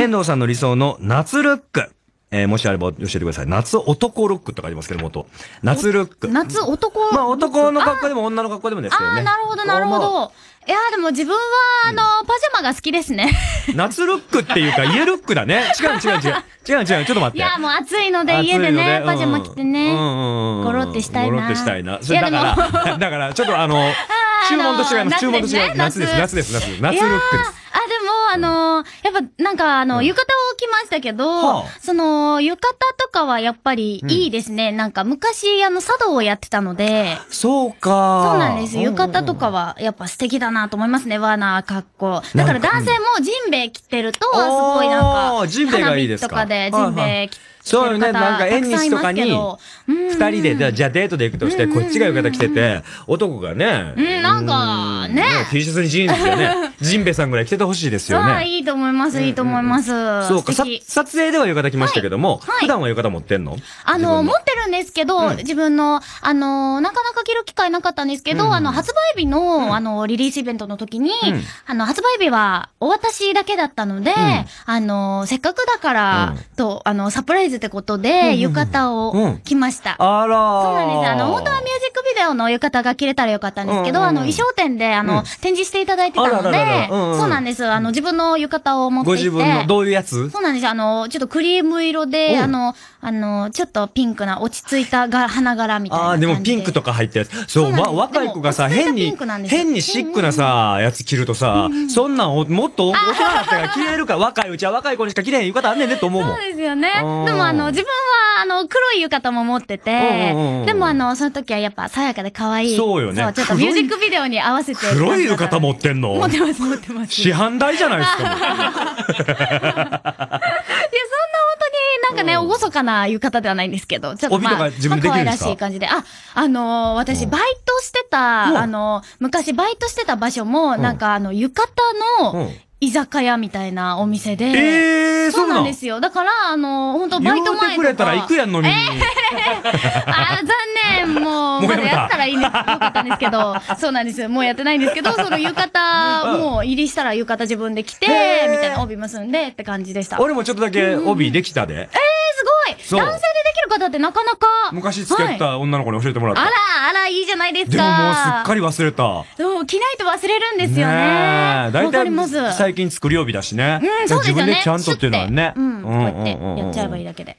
遠藤さんの理想の夏ルック。えー、もしあれば教えてください。夏男ルックとかありますけども、と。夏ルック。夏男まあ男の格好でも女の格好でもですけどね。ああ、なるほど、なるほど。いやでも自分は、あの、パジャマが好きですね。夏ルックっていうか、家ルックだね。違う違う違う。違う違う、ちょっと待って。いや、もう暑いので、家でね、パジャマ着てね。ゴロってしたいな。ゴロってしたいな。それだから、だから、ちょっとあの、注文と違います。注文と違います。夏です、夏です、夏。夏ルックです。あのー、やっぱなんかあの、浴衣を着ましたけど、その、浴衣とかはやっぱりいいですね。なんか昔あの、茶道をやってたので。そうか。そうなんです。浴衣とかはやっぱ素敵だなと思いますね。わな、格好。だから男性もジンベエ着てると、すごいなんか、ジンベエがいいですかとかでジンベエ着て。そうよね、なんか縁日とかに、二人で、じゃあデートで行くとして、こっちが浴衣着てて、男がね、うん、なんかね、T シャツにジーンズでね、ジンベさんぐらい着ててほしいですよね。いいと思います、いいと思います。そうか、撮影では浴衣着ましたけども、普段は浴衣持ってんのあの、持ってるんですけど、うん自分の、あのなかなか着る機会なかったんですけど、うんあの、発売日の、あの、リリースイベントの時に、うんあの、発売日は、お渡しだけだったので、あのせっかくだから、うんと、あの、サプライズってことで、浴衣をうん着ました。あらそうなんです。あの、本当はミュージデオの浴衣が着れたらよかったんですけど、うんうんあの、衣装店で、あの、うん、展示していただいてたので、らららうんうん、そうなんです。あの、自分の浴衣を持っていて。ご自分の、どういうやつそうなんです。あの、ちょっとクリーム色で、あの、あの、ちょっとピンクな、落ち着いたが花柄みたいなああ、でもピンクとか入ったやつ。そう、ま、若い子がさ、変に、変にシックなさ、やつ着るとさ、うんうん、そんなんもっと大人だったら着れるか、若いうちは若い子にしか着れへん浴衣あんねんねと思うもん。そうですよね。でもあの、自分は、の、黒い浴衣も持ってて、でもあの、その時はやっぱ爽やかで可愛い。そうよね。そう、ちょっとミュージックビデオに合わせて。黒い浴衣持ってんの持ってます、持ってます。市販代じゃないですか。いや、そんな本当になんかね、厳かな浴衣ではないんですけど、ちょっとまあ、可愛らしい感じで。あ、あの私、バイトしてた、あの昔バイトしてた場所も、なんかあの、浴衣の、居酒屋みたいなお店で。えー、そうなんですよ。だから、あの、本当バイト前とか。てくれたら行くやんのに。えー、あ、残念。もう、まだやったらいいね。よかったんですけど、そうなんですよ。もうやってないんですけど、その浴衣、もう入りしたら浴衣自分で着て、みたいな帯結んでって感じでした。俺もちょっとだけ帯できたで。うん、えー、すごい男性でできる方ってなかなか。昔付き合った女の子に教えてもらった。はい、あら、あら、いいじゃないですか。でももうすっかり忘れた。でも、着ないと忘れるんですよね。ねい大体最近作り曜日だしね。うん、そうですよね。自分でちゃんとっていうのはね。うん、こうやってやっちゃえばいいだけで。